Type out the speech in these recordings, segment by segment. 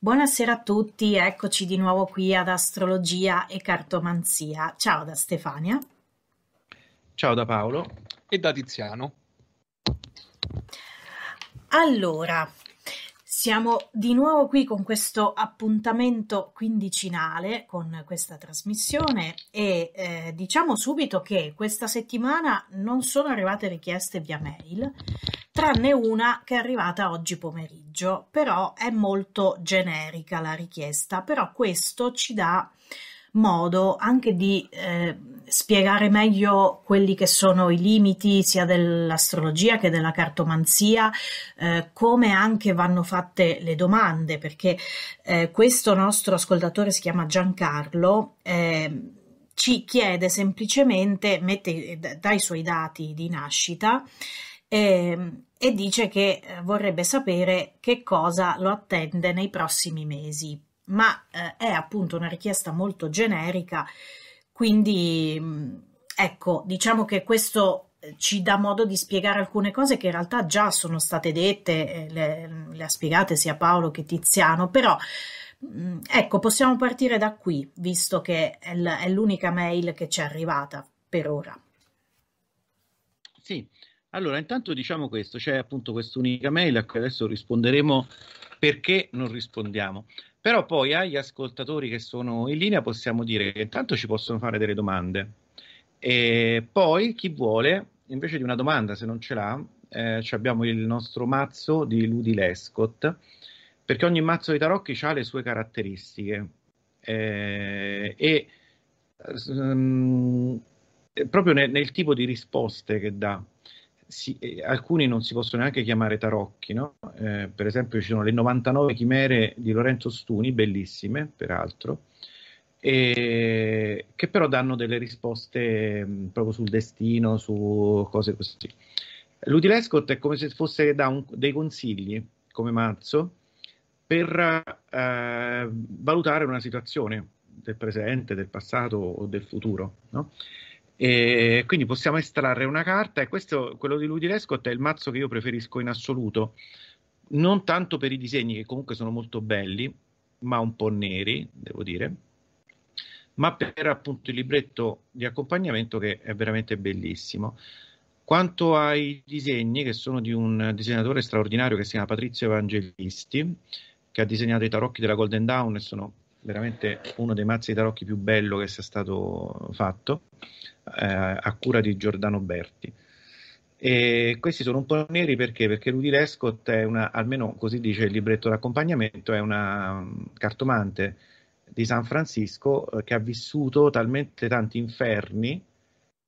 Buonasera a tutti, eccoci di nuovo qui ad Astrologia e Cartomanzia. Ciao da Stefania. Ciao da Paolo e da Tiziano. Allora, siamo di nuovo qui con questo appuntamento quindicinale con questa trasmissione e eh, diciamo subito che questa settimana non sono arrivate richieste via mail, tranne una che è arrivata oggi pomeriggio, però è molto generica la richiesta, però questo ci dà modo anche di eh, spiegare meglio quelli che sono i limiti sia dell'astrologia che della cartomanzia, eh, come anche vanno fatte le domande, perché eh, questo nostro ascoltatore si chiama Giancarlo. Eh, ci chiede semplicemente, mette, dai suoi dati di nascita e, ehm, e dice che eh, vorrebbe sapere che cosa lo attende nei prossimi mesi, ma eh, è appunto una richiesta molto generica quindi mm, ecco, diciamo che questo eh, ci dà modo di spiegare alcune cose che in realtà già sono state dette, eh, le, le ha spiegate sia Paolo che Tiziano, però mm, ecco, possiamo partire da qui, visto che è l'unica mail che ci è arrivata per ora. Sì, allora intanto diciamo questo, c'è appunto quest'unica mail a cui adesso risponderemo perché non rispondiamo. Però poi agli ascoltatori che sono in linea possiamo dire che intanto ci possono fare delle domande e poi chi vuole, invece di una domanda se non ce l'ha, eh, abbiamo il nostro mazzo di Ludi Lescott, perché ogni mazzo di tarocchi ha le sue caratteristiche eh, e um, proprio nel, nel tipo di risposte che dà si, eh, alcuni non si possono neanche chiamare tarocchi, no? eh, per esempio ci sono le 99 chimere di Lorenzo Stuni, bellissime peraltro, e, che però danno delle risposte mh, mm, proprio sul destino, su cose così. L'Udi Lescott è come se fosse da un, dei consigli, come mazzo, per eh, valutare una situazione del presente, del passato o del futuro. No? E quindi possiamo estrarre una carta e questo, quello di Ludi Lescott è il mazzo che io preferisco in assoluto, non tanto per i disegni che comunque sono molto belli, ma un po' neri, devo dire, ma per appunto il libretto di accompagnamento che è veramente bellissimo. Quanto ai disegni, che sono di un disegnatore straordinario che si chiama Patrizio Evangelisti, che ha disegnato i tarocchi della Golden Dawn e sono veramente uno dei mazzi tarocchi più bello che sia stato fatto, eh, a cura di Giordano Berti. E questi sono un po' neri perché? Perché Rudy Lescott è una, almeno così dice il libretto d'accompagnamento, è una mm, cartomante di San Francisco eh, che ha vissuto talmente tanti inferni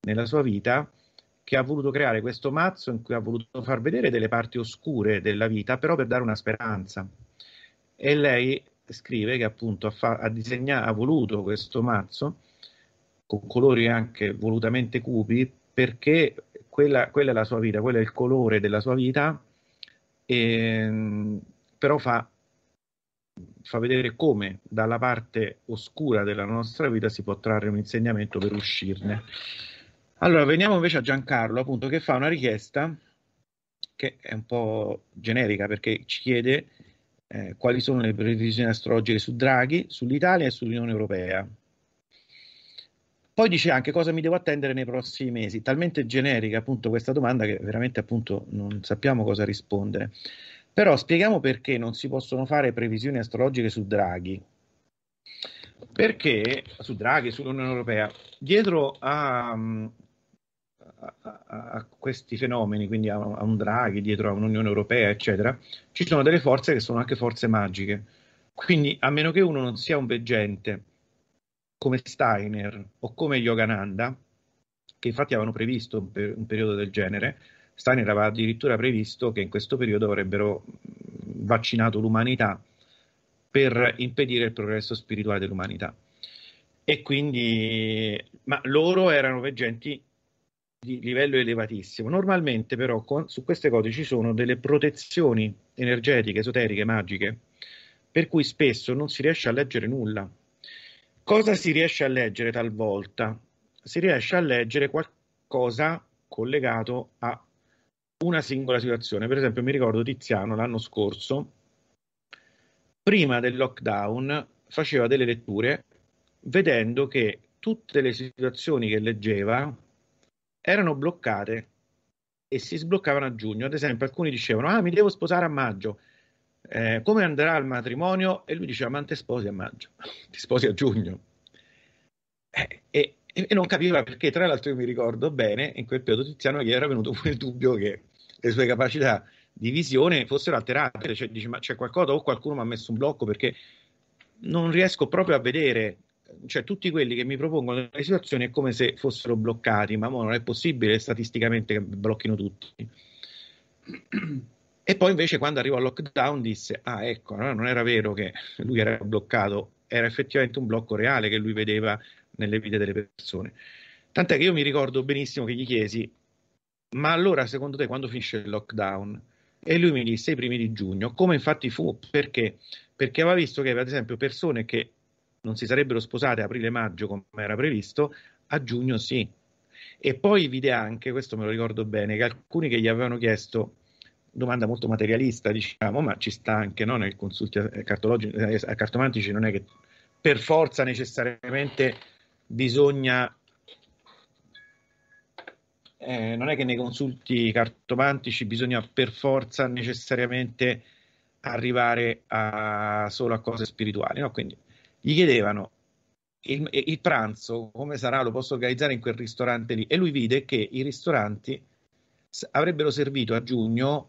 nella sua vita che ha voluto creare questo mazzo in cui ha voluto far vedere delle parti oscure della vita, però per dare una speranza. E lei scrive che appunto ha, fa- ha, disegnato, ha voluto questo mazzo con colori anche volutamente cupi perché quella, quella, è la sua vita, quello è il colore della sua vita, e, ehm, però fa, fa vedere come dalla parte oscura della nostra vita si può trarre un insegnamento per uscirne. Allora, veniamo invece a Giancarlo, appunto, che fa una richiesta che è un po' generica perché ci chiede eh, quali sono le previsioni astrologiche su Draghi, sull'Italia e sull'Unione Europea. Poi dice anche cosa mi devo attendere nei prossimi mesi, talmente generica appunto questa domanda che veramente appunto non sappiamo cosa rispondere. Però spieghiamo perché non si possono fare previsioni astrologiche su Draghi. Perché su Draghi, sull'Unione Europea, dietro a um, a, a questi fenomeni, quindi a, a, un Draghi dietro a un'Unione Europea, eccetera, ci sono delle forze che sono anche forze magiche. Quindi, a meno che uno non sia un veggente come Steiner o come Yogananda, che infatti avevano previsto un, per, un periodo del genere, Steiner aveva addirittura previsto che in questo periodo avrebbero vaccinato l'umanità per impedire il progresso spirituale dell'umanità. E quindi, ma loro erano veggenti di livello elevatissimo. Normalmente però con, su queste cose ci sono delle protezioni energetiche, esoteriche, magiche, per cui spesso non si riesce a leggere nulla. Cosa si riesce a leggere talvolta? Si riesce a leggere qualcosa collegato a una singola situazione. Per esempio, mi ricordo Tiziano l'anno scorso, prima del lockdown, faceva delle letture vedendo che tutte le situazioni che leggeva erano bloccate e si sbloccavano a giugno. Ad esempio, alcuni dicevano: Ah, mi devo sposare a maggio. Eh, come andrà il matrimonio? E lui diceva: Ma te sposi a maggio, ti sposi a giugno. Eh, e, e, non capiva perché, tra l'altro, io mi ricordo bene in quel periodo Tiziano gli era venuto pure il dubbio che le sue capacità di visione fossero alterate. Cioè, dice: Ma c'è qualcosa o qualcuno mi ha messo un blocco perché non riesco proprio a vedere cioè tutti quelli che mi propongono le situazioni è come se fossero bloccati, ma non è possibile statisticamente che blocchino tutti. E poi invece quando arrivò al lockdown disse, ah ecco, no, non era vero che lui era bloccato, era effettivamente un blocco reale che lui vedeva nelle vite delle persone. Tant'è che io mi ricordo benissimo che gli chiesi, ma allora secondo te quando finisce il lockdown? E lui mi disse i primi di giugno, come infatti fu, perché? Perché aveva visto che, ad esempio, persone che non si sarebbero sposate aprile-maggio come era previsto, a giugno sì. E poi vide anche, questo me lo ricordo bene, che alcuni che gli avevano chiesto domanda molto materialista, diciamo, ma ci sta anche no? nel consulti eh, cartomantici, non è che per forza necessariamente bisogna, eh, non è che nei consulti cartomantici bisogna per forza necessariamente arrivare a, solo a cose spirituali, no? quindi gli chiedevano il, il, pranzo, come sarà, lo posso organizzare in quel ristorante lì. E lui vide che i ristoranti avrebbero servito a giugno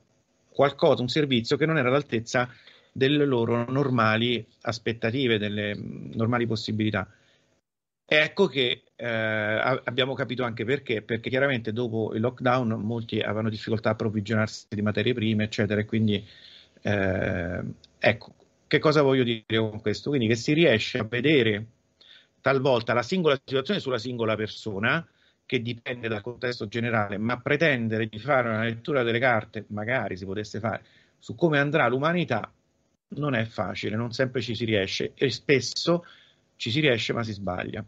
qualcosa, un servizio che non era all'altezza delle loro normali aspettative, delle mm, normali possibilità. Ecco che eh, abbiamo capito anche perché, perché chiaramente dopo il lockdown molti avevano difficoltà a approvvigionarsi di materie prime, eccetera, e quindi eh, ecco, che cosa voglio dire con questo? Quindi che si riesce a vedere talvolta la singola situazione sulla singola persona, che dipende dal contesto generale, ma pretendere di fare una lettura delle carte, magari si potesse fare, su come andrà l'umanità, non è facile, non sempre ci si riesce e spesso ci si riesce ma si sbaglia.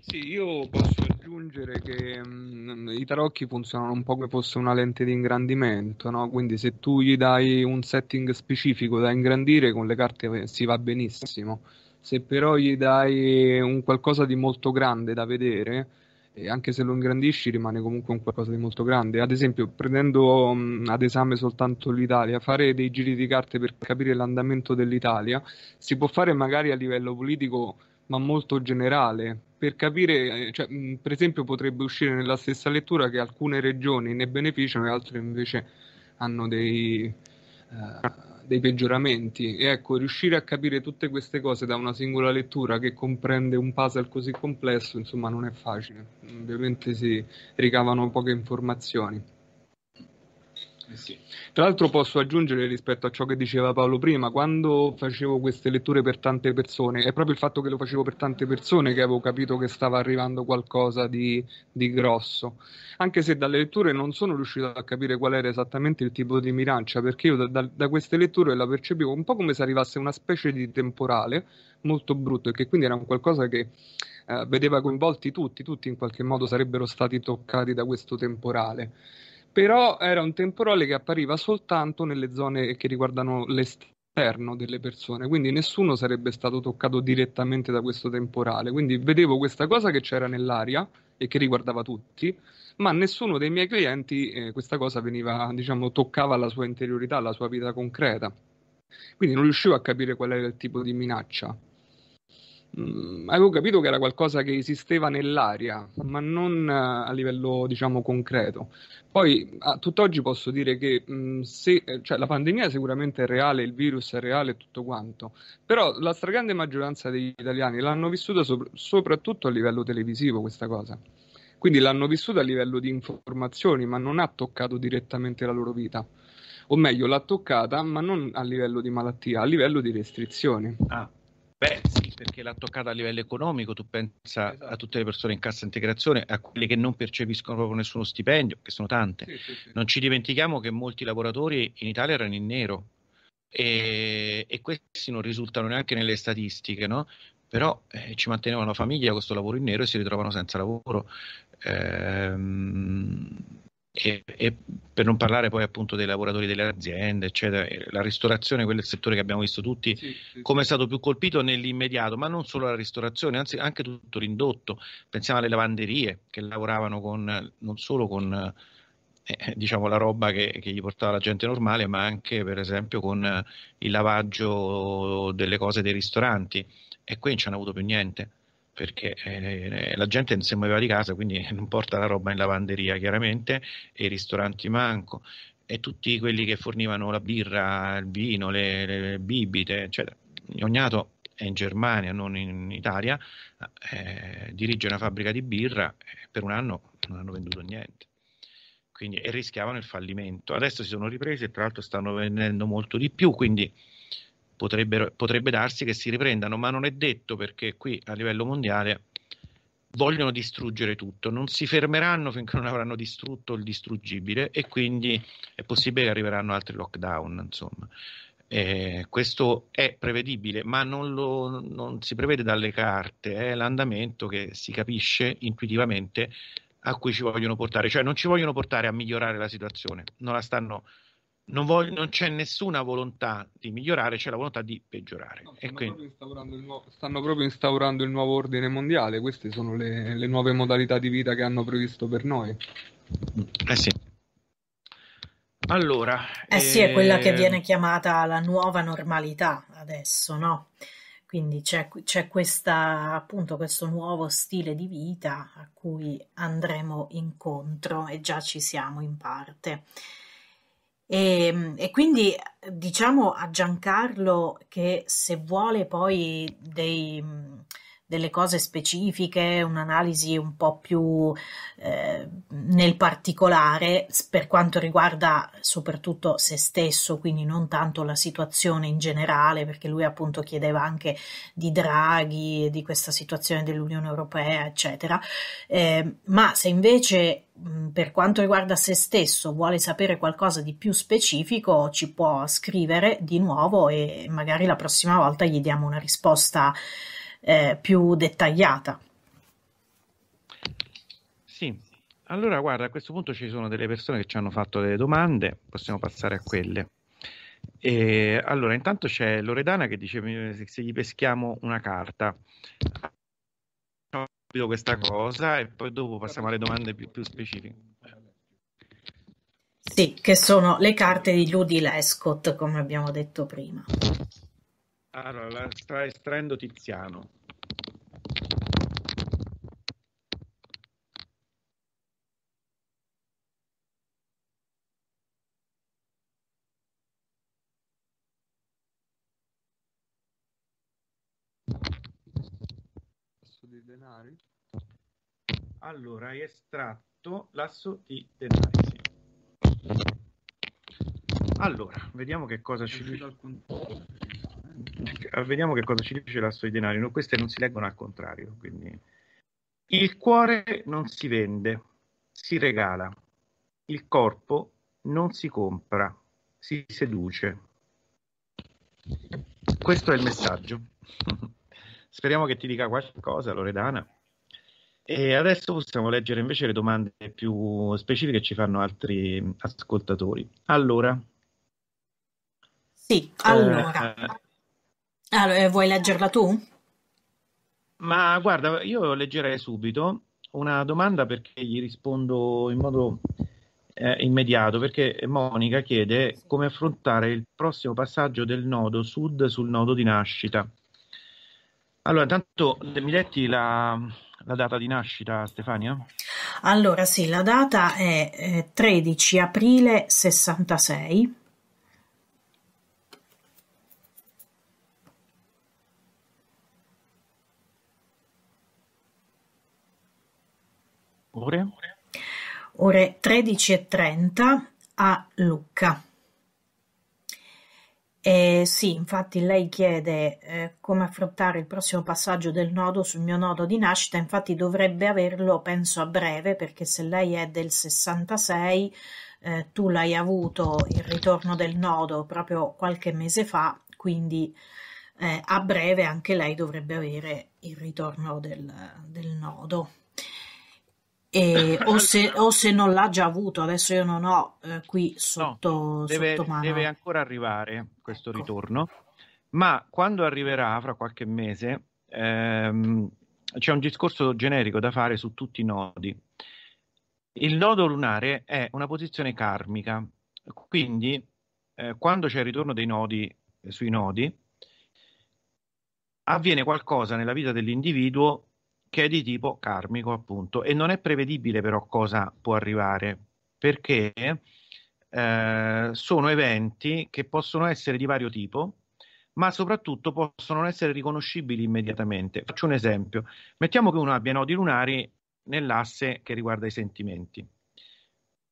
Sì, io posso aggiungere che mh, mm, i tarocchi funzionano un po' come fosse una lente di ingrandimento, no? quindi se tu gli dai un setting specifico da ingrandire con le carte si va benissimo, se però gli dai un qualcosa di molto grande da vedere, e anche se lo ingrandisci rimane comunque un qualcosa di molto grande. Ad esempio, prendendo mh, mm, ad esame soltanto l'Italia, fare dei giri di carte per capire l'andamento dell'Italia si può fare magari a livello politico, ma molto generale, per capire, eh, cioè, mm, per esempio potrebbe uscire nella stessa lettura che alcune regioni ne beneficiano e altre invece hanno dei, eh, dei, peggioramenti. E ecco, riuscire a capire tutte queste cose da una singola lettura che comprende un puzzle così complesso, insomma, non è facile. Ovviamente si ricavano poche informazioni. Eh sì. Tra l'altro posso aggiungere rispetto a ciò che diceva Paolo prima, quando facevo queste letture per tante persone, è proprio il fatto che lo facevo per tante persone che avevo capito che stava arrivando qualcosa di, di grosso, anche se dalle letture non sono riuscito a capire qual era esattamente il tipo di mirancia, perché io da, da, da queste letture la percepivo un po' come se arrivasse una specie di temporale molto brutto e che quindi era un qualcosa che eh, vedeva coinvolti tutti, tutti in qualche modo sarebbero stati toccati da questo temporale però era un temporale che appariva soltanto nelle zone che riguardano l'esterno delle persone, quindi nessuno sarebbe stato toccato direttamente da questo temporale. Quindi vedevo questa cosa che c'era nell'aria e che riguardava tutti, ma nessuno dei miei clienti eh, questa cosa veniva, diciamo, toccava la sua interiorità, la sua vita concreta. Quindi non riuscivo a capire qual era il tipo di minaccia. Mm, avevo capito che era qualcosa che esisteva nell'aria, ma non eh, a livello diciamo concreto. Poi a tutt'oggi posso dire che mh, mm, se, eh, cioè, la pandemia sicuramente è reale, il virus è reale e tutto quanto, però la stragrande maggioranza degli italiani l'hanno vissuta sopra- soprattutto a livello televisivo questa cosa. Quindi l'hanno vissuta a livello di informazioni, ma non ha toccato direttamente la loro vita o meglio l'ha toccata, ma non a livello di malattia, a livello di restrizioni. Ah, Beh, sì, perché l'ha toccata a livello economico, tu pensa esatto. a tutte le persone in cassa integrazione, a quelle che non percepiscono proprio nessuno stipendio, che sono tante. Sì, sì, sì. Non ci dimentichiamo che molti lavoratori in Italia erano in nero e, e questi non risultano neanche nelle statistiche, no? però eh, ci mantenevano la famiglia questo lavoro in nero e si ritrovano senza lavoro. Ehm, e, e, per non parlare poi appunto dei lavoratori delle aziende, eccetera, la ristorazione, quello è il settore che abbiamo visto tutti sì, sì. come è stato più colpito nell'immediato, ma non solo la ristorazione, anzi anche tutto l'indotto. Pensiamo alle lavanderie che lavoravano con, non solo con eh, eh diciamo la roba che, che, gli portava la gente normale, ma anche per esempio con il lavaggio delle cose dei ristoranti e qui non ci hanno avuto più niente perché eh, la gente non si muoveva di casa, quindi non porta la roba in lavanderia chiaramente, e i ristoranti manco, e tutti quelli che fornivano la birra, il vino, le, le bibite, eccetera. Ognato è in Germania, non in Italia, eh, dirige una fabbrica di birra, e per un anno non hanno venduto niente. Quindi, e rischiavano il fallimento. Adesso si sono riprese e tra l'altro stanno vendendo molto di più, quindi potrebbe darsi che si riprendano, ma non è detto perché qui a livello mondiale vogliono distruggere tutto, non si fermeranno finché non avranno distrutto il distruggibile e quindi è possibile che arriveranno altri lockdown, insomma. Eh, questo è prevedibile, ma non, lo, non si prevede dalle carte, è eh, l'andamento che si capisce intuitivamente a cui ci vogliono portare, cioè non ci vogliono portare a migliorare la situazione, non la stanno non, voglio, non, c'è nessuna volontà di migliorare, c'è la volontà di peggiorare. No, stanno, quindi... proprio nuovo, stanno, proprio instaurando il nuovo ordine mondiale, queste sono le, le nuove modalità di vita che hanno previsto per noi. Eh sì. Allora, eh sì, è quella che viene ehm, chiamata la nuova normalità adesso, no? Quindi c'è, c'è questa, appunto, questo nuovo stile di vita a cui andremo incontro e già ci siamo in parte. E, ehm, e, quindi diciamo a Giancarlo che se vuole poi dei, delle cose specifiche, un'analisi un po' più eh, nel particolare per quanto riguarda soprattutto se stesso, quindi non tanto la situazione in generale, perché lui appunto chiedeva anche di Draghi, di questa situazione dell'Unione Europea, eccetera. Eh, ma se invece per quanto riguarda se stesso vuole sapere qualcosa di più specifico ci può scrivere di nuovo e magari la prossima volta gli diamo una risposta eh, più dettagliata. Sì, allora guarda, a questo punto ci sono delle persone che ci hanno fatto delle domande, possiamo passare a quelle. E allora, intanto c'è Loredana che dice se gli peschiamo una carta questa cosa e poi dopo passiamo alle domande più, più specifiche. Sì, che sono le carte di Judy Lescott, come abbiamo detto prima. Allora, la sta estraendo Tiziano. L'asso dei denari? Allora, hai estratto l'asso di denari, sì. Allora, vediamo che cosa ci dice vediamo che cosa ci dice l'asso di denari. No, queste non si leggono al contrario. Quindi. Il cuore non si vende, si regala. Il corpo non si compra, si seduce. Questo è il messaggio. Speriamo che ti dica qualcosa, Loredana. E adesso possiamo leggere invece le domande più specifiche che ci fanno altri ascoltatori. Allora. Sì, eh, allora. Eh, Ah, eh, vuoi leggerla tu? Ma guarda, io leggerei subito una domanda perché gli rispondo in modo eh, immediato, perché Monica chiede come affrontare il prossimo passaggio del nodo sud sul nodo di nascita. Allora, intanto mi detti la, la data di nascita, Stefania? Allora, sì, la data è eh, 13 aprile 66 Ore? Ore 13.30 a Lucca. Eh, sì, infatti lei chiede eh, come affrontare il prossimo passaggio del nodo sul mio nodo di nascita, infatti dovrebbe averlo, penso, a breve, perché se lei è del 66, eh, tu l'hai avuto il ritorno del nodo proprio qualche mese fa, quindi eh, a breve anche lei dovrebbe avere il ritorno del, del nodo. E, o, se, o, se, non l'ha già avuto, adesso io non ho eh, qui sotto, deve, sotto deve, ancora arrivare questo ecco. ritorno, ma quando arriverà fra qualche mese ehm, c'è un discorso generico da fare su tutti i nodi. Il nodo lunare è una posizione karmica, quindi eh, quando c'è il ritorno dei nodi eh, sui nodi, avviene qualcosa nella vita dell'individuo che è di tipo karmico, appunto, e non è prevedibile però cosa può arrivare, perché eh, sono eventi che possono essere di vario tipo, ma soprattutto possono non essere riconoscibili immediatamente. Faccio un esempio. Mettiamo che uno abbia nodi lunari nell'asse che riguarda i sentimenti.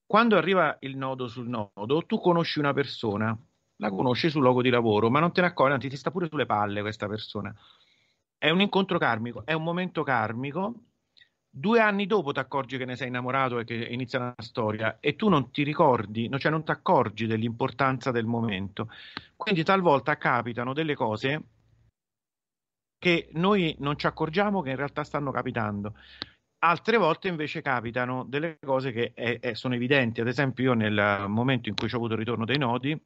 Quando arriva il nodo sul nodo, tu conosci una persona, la conosci sul luogo di lavoro, ma non te ne accorgi, anzi ti sta pure sulle palle questa persona. È un incontro karmico, è un momento karmico. Due anni dopo ti accorgi che ne sei innamorato e che inizia una storia e tu non ti ricordi, cioè non ti accorgi dell'importanza del momento. Quindi talvolta capitano delle cose che noi non ci accorgiamo che in realtà stanno capitando. Altre volte invece capitano delle cose che è, è, sono evidenti, ad esempio io nel momento in cui ho avuto il ritorno dei nodi,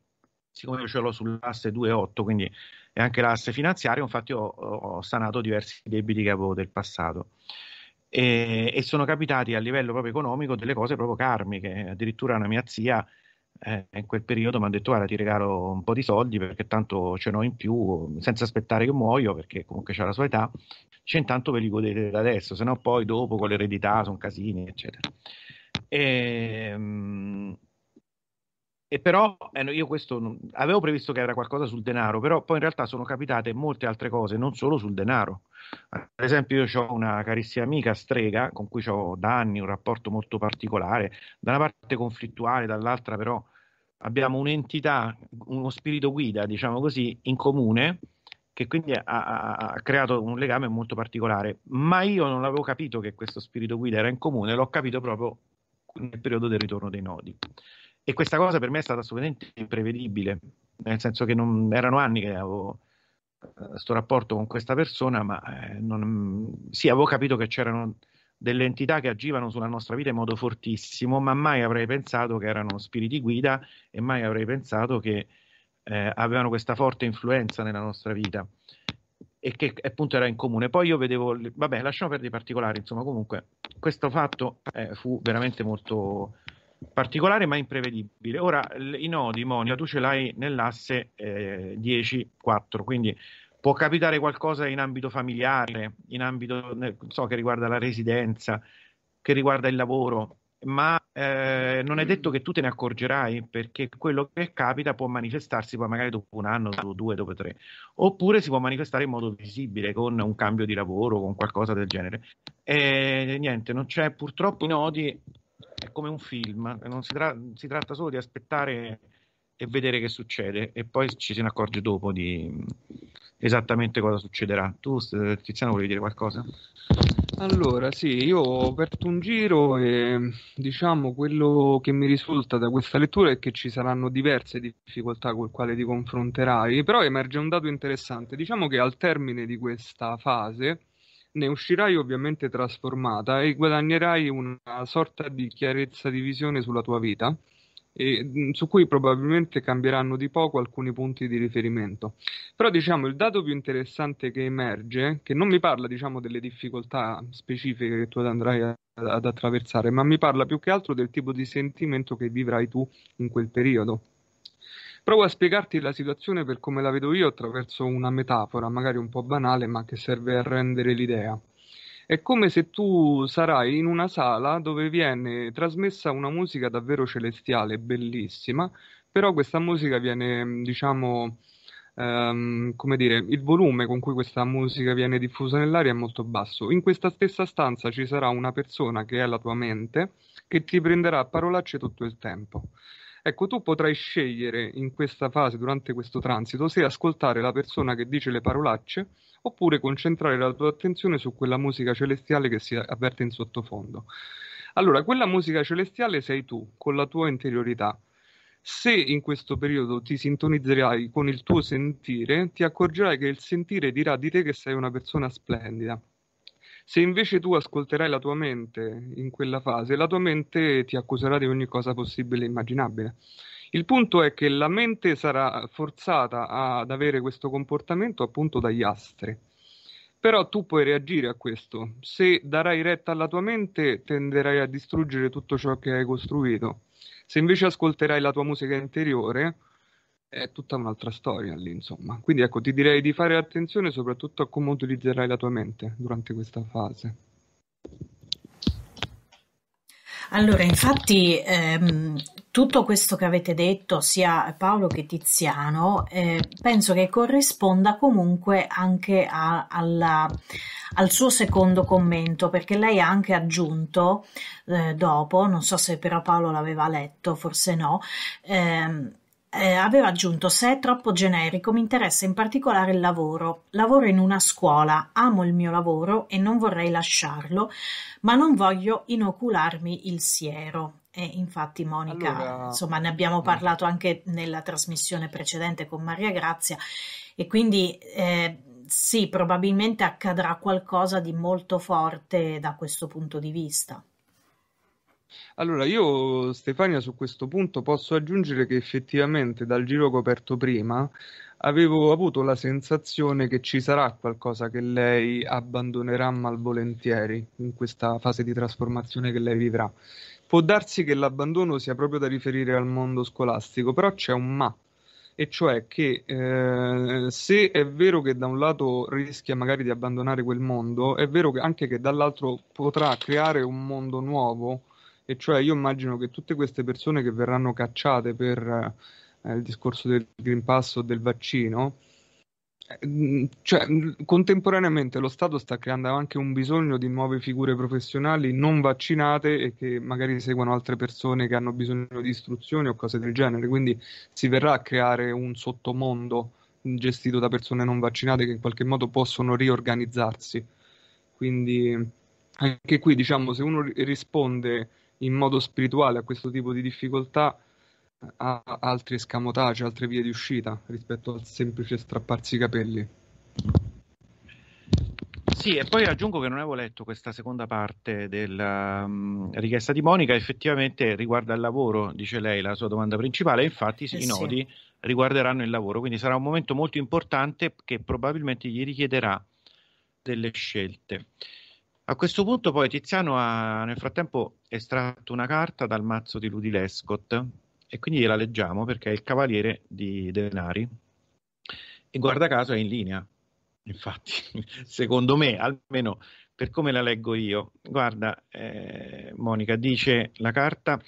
siccome io ce l'ho sull'asse 2,8, quindi è anche l'asse finanziario, infatti ho, ho sanato diversi debiti che avevo del passato. E, e, sono capitati a livello proprio economico delle cose proprio karmiche, addirittura una mia zia eh, in quel periodo mi ha detto guarda ti regalo un po' di soldi perché tanto ce n'ho in più, senza aspettare che muoio perché comunque c'è la sua età, c'è cioè intanto ve li godete da adesso, se no poi dopo con l'eredità sono casini eccetera. E, ehm, e però eh, io questo avevo previsto che era qualcosa sul denaro, però poi in realtà sono capitate molte altre cose, non solo sul denaro. Ad esempio, io ho una carissima amica strega con cui ho da anni un rapporto molto particolare, da una parte conflittuale, dall'altra però abbiamo un'entità, uno spirito guida, diciamo così, in comune che quindi ha, ha, ha, creato un legame molto particolare. Ma io non avevo capito che questo spirito guida era in comune, l'ho capito proprio nel periodo del ritorno dei nodi. E questa cosa per me è stata assolutamente imprevedibile, nel senso che non, erano anni che avevo questo eh, uh, rapporto con questa persona, ma eh, non, sì, avevo capito che c'erano delle entità che agivano sulla nostra vita in modo fortissimo, ma mai avrei pensato che erano spiriti guida e mai avrei pensato che eh, avevano questa forte influenza nella nostra vita e che appunto era in comune. Poi io vedevo, vabbè, lasciamo perdere i particolari, insomma, comunque questo fatto eh, fu veramente molto particolare ma imprevedibile. Ora i nodi, Monica, tu ce l'hai nell'asse eh, 10-4, quindi può capitare qualcosa in ambito familiare, in ambito so, che riguarda la residenza, che riguarda il lavoro, ma eh, non è detto che tu te ne accorgerai perché quello che capita può manifestarsi poi magari dopo un anno, dopo due, dopo tre, oppure si può manifestare in modo visibile con un cambio di lavoro, con qualcosa del genere. E eh, niente, non c'è purtroppo i nodi è come un film, non si, tra- si tratta solo di aspettare e vedere che succede e poi ci si accorge dopo di esattamente cosa succederà. Tu, Tiziano, volevi dire qualcosa? Allora, sì, io ho aperto un giro e diciamo quello che mi risulta da questa lettura è che ci saranno diverse difficoltà col quale ti confronterai, però emerge un dato interessante. Diciamo che al termine di questa fase ne uscirai ovviamente trasformata e guadagnerai una sorta di chiarezza di visione sulla tua vita e, mm, su cui probabilmente cambieranno di poco alcuni punti di riferimento. Però diciamo il dato più interessante che emerge, che non mi parla diciamo delle difficoltà specifiche che tu andrai a, ad attraversare, ma mi parla più che altro del tipo di sentimento che vivrai tu in quel periodo. Provo a spiegarti la situazione per come la vedo io attraverso una metafora, magari un po' banale, ma che serve a rendere l'idea. È come se tu sarai in una sala dove viene trasmessa una musica davvero celestiale, bellissima, però questa musica viene, diciamo, Um, come dire, il volume con cui questa musica viene diffusa nell'aria è molto basso. In questa stessa stanza ci sarà una persona che è la tua mente che ti prenderà a parolacce tutto il tempo. Ecco, tu potrai scegliere in questa fase, durante questo transito, se ascoltare la persona che dice le parolacce oppure concentrare la tua attenzione su quella musica celestiale che si avverte in sottofondo. Allora, quella musica celestiale sei tu, con la tua interiorità. Se in questo periodo ti sintonizzerai con il tuo sentire, ti accorgerai che il sentire dirà di te che sei una persona splendida, se invece tu ascolterai la tua mente in quella fase, la tua mente ti accuserà di ogni cosa possibile e immaginabile. Il punto è che la mente sarà forzata ad avere questo comportamento appunto dagli astri. Però tu puoi reagire a questo. Se darai retta alla tua mente, tenderai a distruggere tutto ciò che hai costruito. Se invece ascolterai la tua musica interiore, è tutta un'altra storia lì, insomma. Quindi ecco, ti direi di fare attenzione soprattutto a come utilizzerai la tua mente durante questa fase. Allora, infatti, ehm, tutto questo che avete detto, sia Paolo che Tiziano, eh, penso che corrisponda comunque anche a, alla, al suo secondo commento, perché lei ha anche aggiunto eh, dopo, non so se però Paolo l'aveva letto, forse no, ehm, eh, aveva aggiunto se è troppo generico mi interessa in particolare il lavoro. Lavoro in una scuola, amo il mio lavoro e non vorrei lasciarlo, ma non voglio inocularmi il siero. E infatti Monica, allora... insomma, ne abbiamo mm. parlato anche nella trasmissione precedente con Maria Grazia e quindi eh, sì, probabilmente accadrà qualcosa di molto forte da questo punto di vista. Allora, io Stefania su questo punto posso aggiungere che effettivamente dal giro coperto prima avevo avuto la sensazione che ci sarà qualcosa che lei abbandonerà malvolentieri in questa fase di trasformazione che lei vivrà. Può darsi che l'abbandono sia proprio da riferire al mondo scolastico, però c'è un ma. E cioè che eh, se è vero che da un lato rischia magari di abbandonare quel mondo, è vero che anche che dall'altro potrà creare un mondo nuovo, e cioè io immagino che tutte queste persone che verranno cacciate per eh, il discorso del Green Pass o del vaccino, eh, mm, cioè, mm, contemporaneamente lo Stato sta creando anche un bisogno di nuove figure professionali non vaccinate e che magari seguono altre persone che hanno bisogno di istruzioni o cose del genere, quindi si verrà a creare un sottomondo gestito da persone non vaccinate che in qualche modo possono riorganizzarsi. Quindi anche qui diciamo se uno risponde in modo spirituale a questo tipo di difficoltà ha altri escamotaggi, altre vie di uscita rispetto al semplice strapparsi i capelli. Sì, e poi aggiungo che non avevo letto questa seconda parte della um, richiesta di Monica, effettivamente riguarda il lavoro, dice lei, la sua domanda principale, infatti eh i sì. nodi riguarderanno il lavoro, quindi sarà un momento molto importante che probabilmente gli richiederà delle scelte. A questo punto poi Tiziano ha nel frattempo estratto una carta dal mazzo di Ludi Lescott e quindi gliela leggiamo perché è il cavaliere di denari e guarda caso è in linea. Infatti, secondo me, almeno per come la leggo io, guarda, eh, Monica dice la carta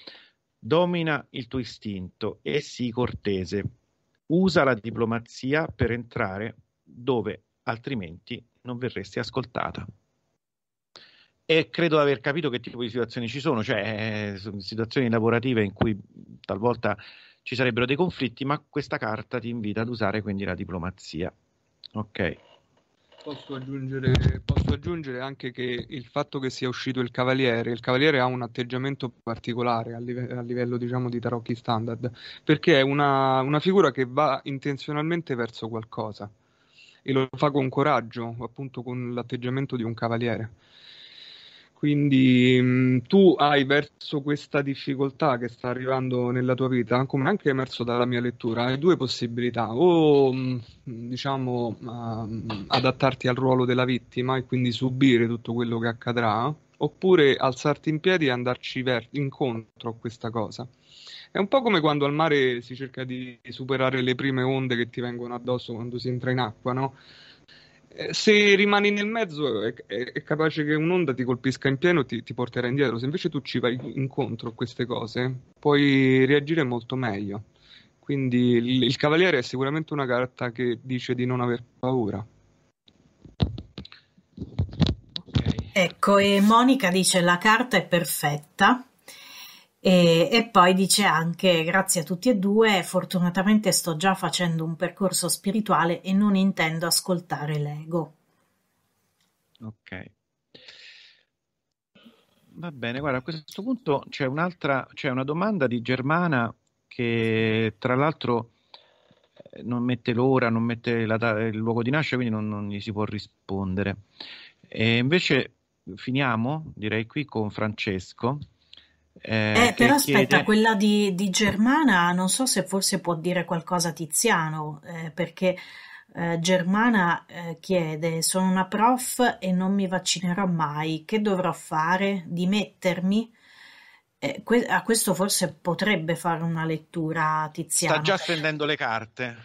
domina il tuo istinto e sii cortese, usa la diplomazia per entrare dove altrimenti non verresti ascoltata e credo di aver capito che tipo di situazioni ci sono, cioè eh, situazioni lavorative in cui talvolta ci sarebbero dei conflitti, ma questa carta ti invita ad usare quindi la diplomazia. Ok. Posso aggiungere, posso aggiungere anche che il fatto che sia uscito il cavaliere, il cavaliere ha un atteggiamento particolare a, live- a livello diciamo di tarocchi standard, perché è una, una figura che va intenzionalmente verso qualcosa e lo fa con coraggio, appunto con l'atteggiamento di un cavaliere. Quindi mh, mm, tu hai verso questa difficoltà che sta arrivando nella tua vita, come anche emerso dalla mia lettura, hai due possibilità, o mh, mm, diciamo mh, mm, adattarti al ruolo della vittima e quindi subire tutto quello che accadrà, oppure alzarti in piedi e andarci ver- incontro a questa cosa. È un po' come quando al mare si cerca di superare le prime onde che ti vengono addosso quando si entra in acqua, no? Eh, se rimani nel mezzo è, è, è, capace che un'onda ti colpisca in pieno e ti, ti, porterà indietro. Se invece tu ci vai incontro a queste cose, puoi reagire molto meglio. Quindi il, il, cavaliere è sicuramente una carta che dice di non aver paura. Ecco, e Monica dice la carta è perfetta e, e, poi dice anche grazie a tutti e due, fortunatamente sto già facendo un percorso spirituale e non intendo ascoltare l'ego. Ok. Va bene, guarda, a questo punto c'è un'altra, c'è una domanda di Germana che tra l'altro eh, non mette l'ora, non mette la, il luogo di nascita, quindi non, non gli si può rispondere. E invece finiamo, direi qui, con Francesco eh, eh però aspetta, chiede... quella di, di, Germana non so se forse può dire qualcosa Tiziano, eh, perché eh, Germana eh, chiede: Sono una prof e non mi vaccinerò mai. Che dovrò fare? Dimettermi? Eh, que- a questo forse potrebbe fare una lettura Tiziano. Sta già spendendo le carte.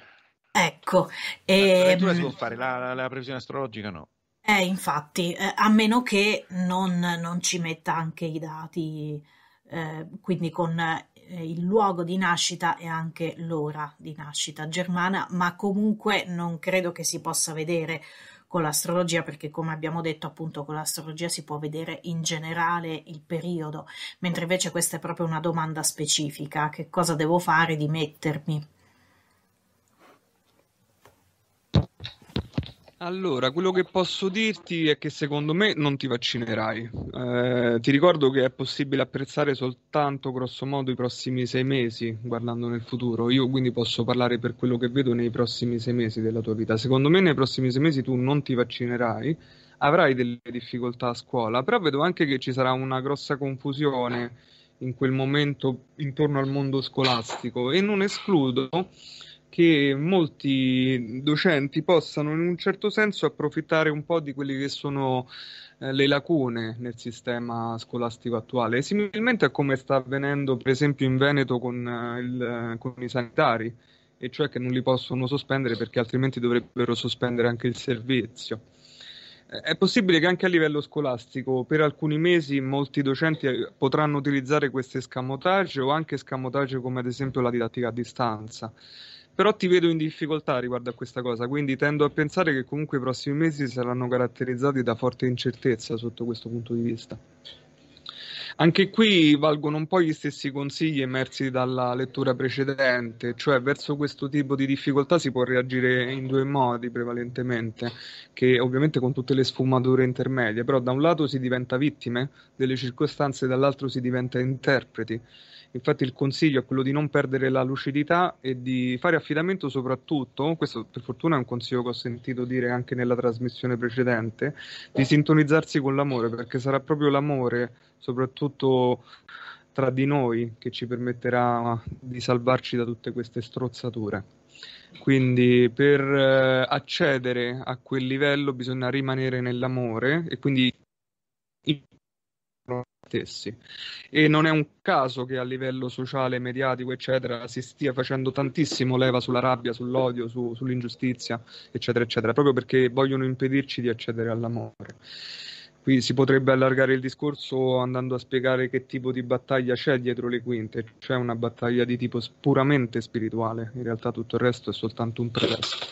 Ecco, e... la, ehm, si può fare, la, la, la previsione astrologica no. Eh, infatti, eh, a meno che non, non ci metta anche i dati eh, quindi con eh, il luogo di nascita e anche l'ora di nascita germana, ma comunque non credo che si possa vedere con l'astrologia, perché come abbiamo detto appunto con l'astrologia si può vedere in generale il periodo, mentre invece questa è proprio una domanda specifica, che cosa devo fare di mettermi? Allora, quello che posso dirti è che secondo me non ti vaccinerai. Eh, ti ricordo che è possibile apprezzare soltanto grosso modo i prossimi sei mesi, guardando nel futuro. Io quindi posso parlare per quello che vedo nei prossimi sei mesi della tua vita. Secondo me nei prossimi sei mesi tu non ti vaccinerai, avrai delle difficoltà a scuola, però vedo anche che ci sarà una grossa confusione in quel momento intorno al mondo scolastico e non escludo che molti docenti possano in un certo senso approfittare un po' di quelle che sono eh, le lacune nel sistema scolastico attuale, similmente a come sta avvenendo per esempio in Veneto con, eh, il, eh, con i sanitari, e cioè che non li possono sospendere perché altrimenti dovrebbero sospendere anche il servizio. Eh, è possibile che anche a livello scolastico per alcuni mesi molti docenti eh, potranno utilizzare queste scamotage o anche scamotage come ad esempio la didattica a distanza però ti vedo in difficoltà riguardo a questa cosa, quindi tendo a pensare che comunque i prossimi mesi saranno caratterizzati da forte incertezza sotto questo punto di vista. Anche qui valgono un po' gli stessi consigli emersi dalla lettura precedente, cioè verso questo tipo di difficoltà si può reagire in due modi prevalentemente, che ovviamente con tutte le sfumature intermedie, però da un lato si diventa vittime delle circostanze, dall'altro si diventa interpreti Infatti il consiglio è quello di non perdere la lucidità e di fare affidamento soprattutto, questo per fortuna è un consiglio che ho sentito dire anche nella trasmissione precedente, di sintonizzarsi con l'amore, perché sarà proprio l'amore, soprattutto tra di noi, che ci permetterà di salvarci da tutte queste strozzature. Quindi per eh, accedere a quel livello bisogna rimanere nell'amore e quindi stessi. E non è un caso che a livello sociale, mediatico, eccetera, si stia facendo tantissimo leva sulla rabbia, sull'odio, su, sull'ingiustizia, eccetera, eccetera, proprio perché vogliono impedirci di accedere all'amore. Qui si potrebbe allargare il discorso andando a spiegare che tipo di battaglia c'è dietro le quinte, c'è una battaglia di tipo puramente spirituale, in realtà tutto il resto è soltanto un pretesto,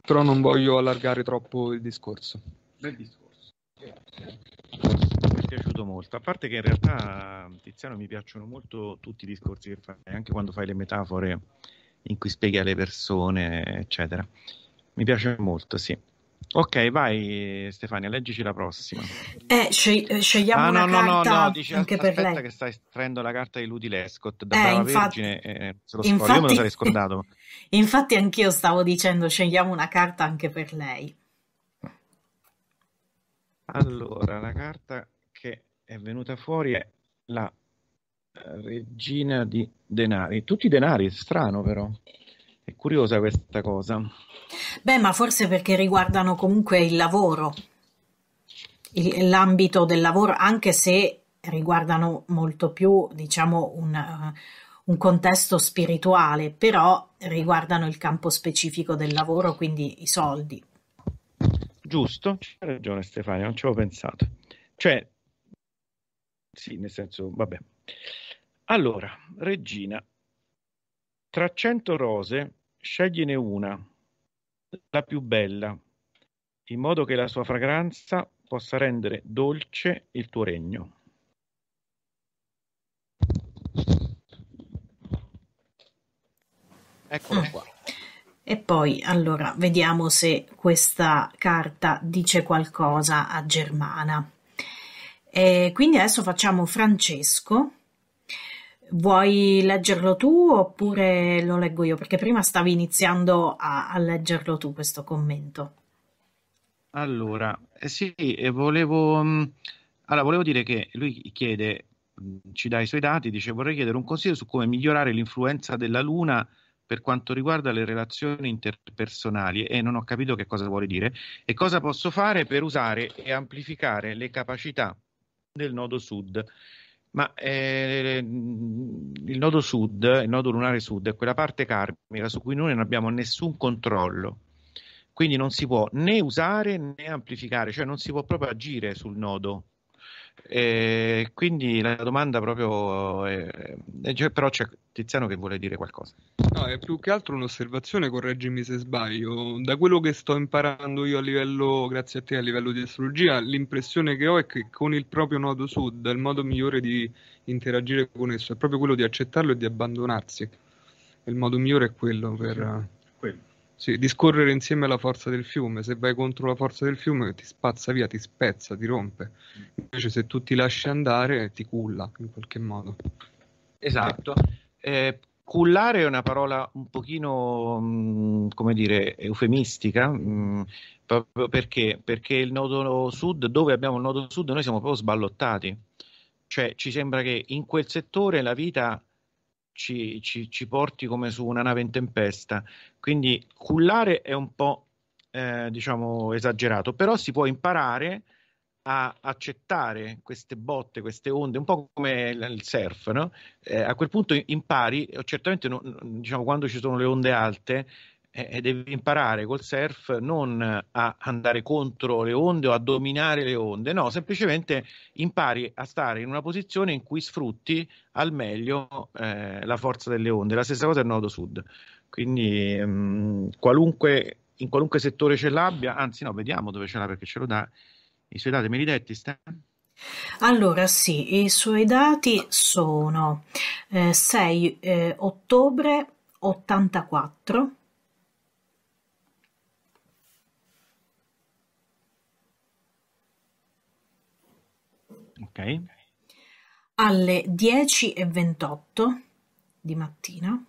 però non voglio allargare troppo il discorso. Bel discorso. Grazie piaciuto molto, a parte che in realtà Tiziano mi piacciono molto tutti i discorsi che fai, anche quando fai le metafore in cui spieghi alle persone, eccetera. Mi piace molto, sì. Ok, vai Stefania, leggici la prossima. Eh, sceg- eh, scegliamo ah, no, una no, carta no, no, dice, anche per lei. che stai estraendo la carta di Ludi Lescott da eh, infatti, Vergine, eh, se lo infatti, io me lo sarei scordato. infatti anch'io stavo dicendo scegliamo una carta anche per lei. Allora, la carta è venuta fuori è la eh, regina di denari. Tutti i denari, strano però. È curiosa questa cosa. Beh, ma forse perché riguardano comunque il lavoro, l'ambito del lavoro, anche se riguardano molto più, diciamo, un, eh, un contesto spirituale, però riguardano il campo specifico del lavoro, quindi i soldi. Giusto, hai ragione Stefania, non ci avevo pensato. Cioè, sì, nel senso, vabbè. Allora, Regina, tra cento rose scegliene una, la più bella, in modo che la sua fragranza possa rendere dolce il tuo regno. Eccola eh. qua. E poi allora vediamo se questa carta dice qualcosa a Germana. E quindi adesso facciamo Francesco. Vuoi leggerlo tu oppure lo leggo io? Perché prima stavi iniziando a, a leggerlo tu questo commento. Allora, eh sì, volevo, mm, allora, volevo dire che lui chiede, mm, ci dà i suoi dati, dice vorrei chiedere un consiglio su come migliorare l'influenza della Luna per quanto riguarda le relazioni interpersonali e non ho capito che cosa vuole dire e cosa posso fare per usare e amplificare le capacità del nodo sud. Ma eh, il nodo sud, il nodo lunare sud, è quella parte karmica su cui noi non abbiamo nessun controllo. Quindi non si può né usare né amplificare, cioè non si può proprio agire sul nodo e eh, quindi la domanda proprio è, è, però c'è Tiziano che vuole dire qualcosa. No, è più che altro un'osservazione, correggimi se sbaglio. Da quello che sto imparando io a livello, grazie a te, a livello di astrologia, l'impressione che ho è che con il proprio nodo sud il modo migliore di interagire con esso è proprio quello di accettarlo e di abbandonarsi. Il modo migliore è quello per... Quello sì, discorrere insieme alla forza del fiume. Se vai contro la forza del fiume ti spazza via, ti spezza, ti rompe. Invece se tu ti lasci andare ti culla in qualche modo. Esatto. Eh, cullare è una parola un pochino, mh, mm, come dire, eufemistica, mh, mm, proprio perché? perché il nodo sud, dove abbiamo il nodo sud, noi siamo proprio sballottati. Cioè ci sembra che in quel settore la vita ci, ci, ci, porti come su una nave in tempesta. Quindi cullare è un po' eh, diciamo esagerato, però si può imparare a accettare queste botte, queste onde, un po' come il surf, no? eh, a quel punto impari, certamente non, diciamo, quando ci sono le onde alte, e devi imparare col surf non a andare contro le onde o a dominare le onde, no, semplicemente impari a stare in una posizione in cui sfrutti al meglio eh, la forza delle onde. La stessa cosa è il nodo sud, quindi mh, mm, qualunque, in qualunque settore ce l'abbia, anzi no, vediamo dove ce l'ha perché ce lo dà i suoi dati, me li detti Stan? Allora sì, i suoi dati sono eh, 6 eh, ottobre 84 Ok. Alle 10.28 di mattina.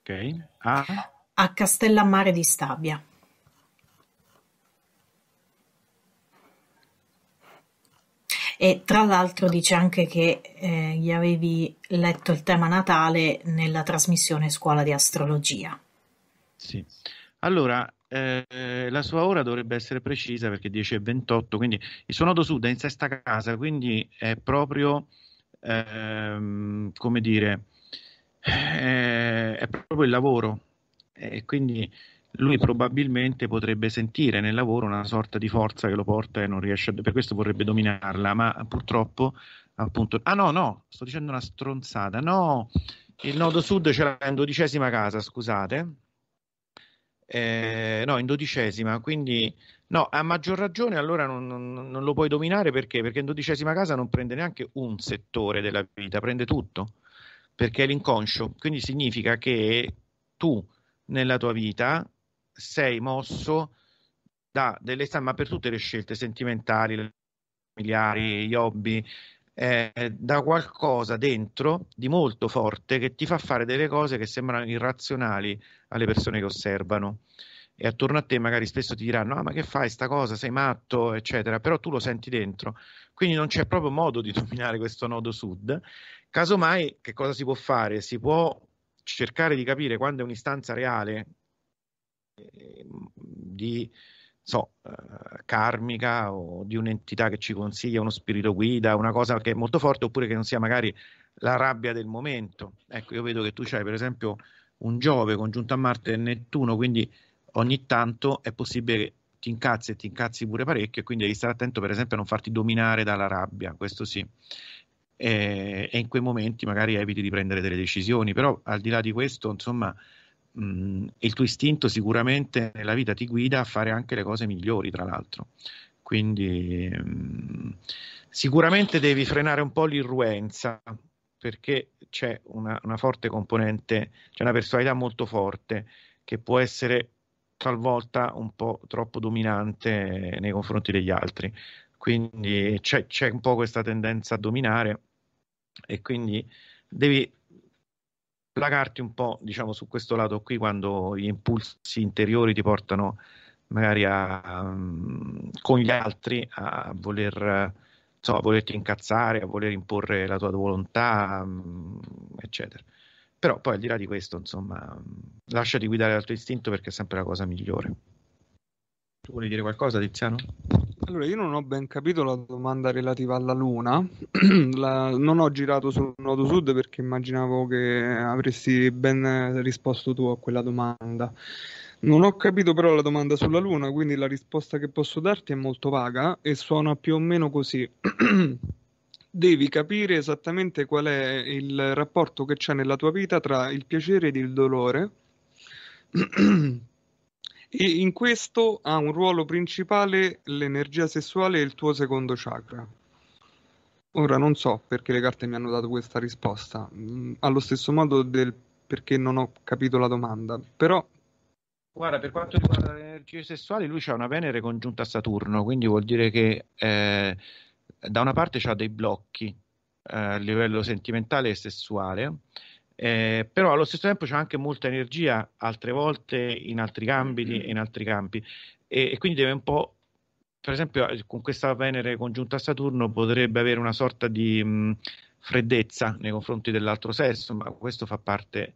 Ok. Ah. A Castellammare di Stabia. E tra l'altro dice anche che eh, gli avevi letto il tema natale nella trasmissione Scuola di Astrologia. Sì. Allora, eh, la sua ora dovrebbe essere precisa perché 10 e 28, quindi il suo nodo sud è in sesta casa, quindi è proprio, ehm, come dire, eh, è proprio il lavoro e quindi lui probabilmente potrebbe sentire nel lavoro una sorta di forza che lo porta e non riesce a, per questo vorrebbe dominarla, ma purtroppo appunto ah no no, sto dicendo una stronzata, no, il nodo sud c'era in dodicesima casa, scusate eh, no, in dodicesima, quindi no, a maggior ragione allora non, non, non, lo puoi dominare perché? Perché in dodicesima casa non prende neanche un settore della vita, prende tutto, perché è l'inconscio, quindi significa che tu nella tua vita sei mosso da delle ma per tutte le scelte sentimentali, familiari, gli hobby, eh, da qualcosa dentro di molto forte che ti fa fare delle cose che sembrano irrazionali alle persone che osservano. E attorno a te magari spesso ti diranno: Ah, ma che fai sta cosa? Sei matto, eccetera. Però tu lo senti dentro. Quindi non c'è proprio modo di dominare questo nodo sud. Casomai, che cosa si può fare? Si può cercare di capire quando è un'istanza reale eh, so, eh, karmica o di un'entità che ci consiglia uno spirito guida, una cosa che è molto forte oppure che non sia magari la rabbia del momento. Ecco, io vedo che tu c'hai per esempio un Giove congiunto a Marte e Nettuno, quindi ogni tanto è possibile che ti incazzi e ti incazzi pure parecchio, quindi devi stare attento per esempio a non farti dominare dalla rabbia, questo sì. Eh, e, in quei momenti magari eviti di prendere delle decisioni, però al di là di questo, insomma, mh, il tuo istinto sicuramente nella vita ti guida a fare anche le cose migliori, tra l'altro. Quindi mh, sicuramente devi frenare un po' l'irruenza perché c'è una, una forte componente, c'è una personalità molto forte che può essere talvolta un po' troppo dominante nei confronti degli altri. Quindi c'è, c'è un po' questa tendenza a dominare e quindi devi placarti un po', diciamo, su questo lato qui quando gli impulsi interiori ti portano magari a, um, con gli altri a voler so, a volerti incazzare, a voler imporre la tua volontà, mhmm, eccetera. Però poi al di là di questo, insomma, lasciati guidare dal tuo istinto perché è sempre la cosa migliore. Tu vuoi dire qualcosa, Tiziano? Allora, io non ho ben capito la domanda relativa alla Luna. la, non ho girato sul nodo sud perché immaginavo che avresti ben risposto tu a quella domanda. Non ho capito però la domanda sulla Luna, quindi la risposta che posso darti è molto vaga e suona più o meno così. Devi capire esattamente qual è il rapporto che c'è nella tua vita tra il piacere ed il dolore E in questo ha un ruolo principale l'energia sessuale e il tuo secondo chakra. Ora non so perché le carte mi hanno dato questa risposta, mm, allo stesso modo del perché non ho capito la domanda, però... Guarda, per quanto riguarda le energie sessuali, lui ha una Venere congiunta a Saturno, quindi vuol dire che eh, da una parte ha dei blocchi eh, a livello sentimentale e sessuale, eh, però allo stesso tempo c'è anche molta energia, altre volte in altri ambiti mm. Mm-hmm. e in altri campi, e, e quindi deve un po' per esempio eh, con questa Venere congiunta a Saturno potrebbe avere una sorta di mh, mm, freddezza nei confronti dell'altro sesso, ma questo fa parte